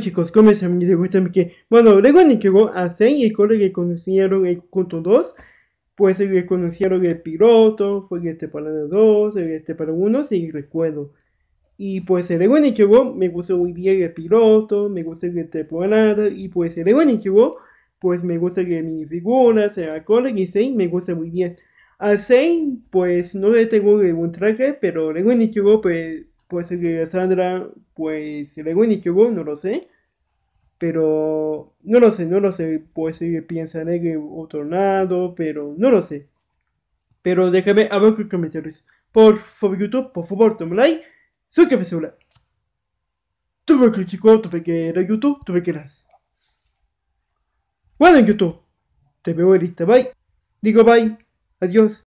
chicos! ¿Cómo que, bueno, luego en el que hacen y cole que conocieron el punto 2, pues conocieron el piloto, fue el temporada 2, el para 1, si recuerdo. Y pues el en el me gustó muy bien el piloto, me gustó el temporada, y pues el en el pues me gusta que minifiguras, sea cole y 6 me gusta muy bien. A 6, pues no le tengo ningún traje, pero luego en el pues Puede ser que Sandra, pues, se le hubo, no lo sé. Pero no lo sé, no lo sé. Puede ser que piensa en otro Tornado, pero no lo sé. Pero déjame ver qué comentarios. Por favor, YouTube, por favor, toma like. Soy Tú celular. Tuve que chico, tuve que YouTube, tuve que ir Bueno, YouTube. Te veo ahorita. Bye. Digo bye. Adiós.